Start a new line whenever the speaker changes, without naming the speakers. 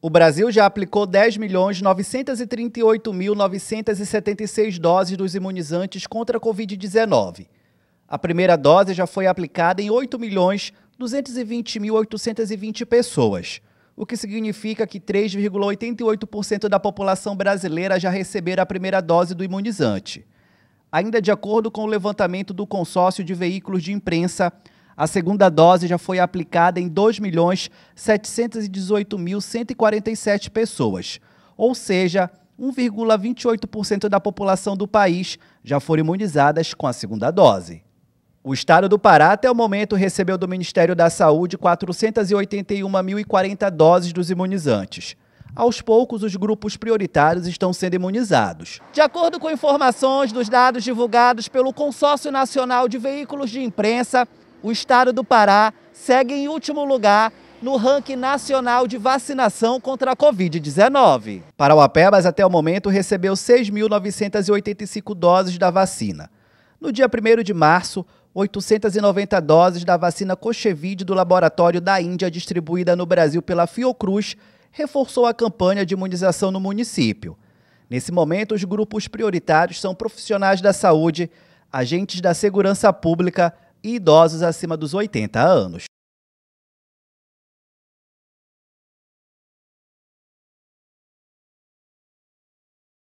O Brasil já aplicou 10.938.976 doses dos imunizantes contra a Covid-19. A primeira dose já foi aplicada em 8.220.820 pessoas, o que significa que 3,88% da população brasileira já receberá a primeira dose do imunizante. Ainda de acordo com o levantamento do consórcio de veículos de imprensa, a segunda dose já foi aplicada em 2.718.147 pessoas, ou seja, 1,28% da população do país já foram imunizadas com a segunda dose. O estado do Pará, até o momento, recebeu do Ministério da Saúde 481.040 doses dos imunizantes. Aos poucos, os grupos prioritários estão sendo imunizados. De acordo com informações dos dados divulgados pelo Consórcio Nacional de Veículos de Imprensa, o estado do Pará segue em último lugar no ranking nacional de vacinação contra a Covid-19. Parauapebas, até o momento, recebeu 6.985 doses da vacina. No dia 1 de março, 890 doses da vacina Cochevide do laboratório da Índia, distribuída no Brasil pela Fiocruz, reforçou a campanha de imunização no município. Nesse momento, os grupos prioritários são profissionais da saúde, agentes da segurança pública, e idosos acima dos 80 anos.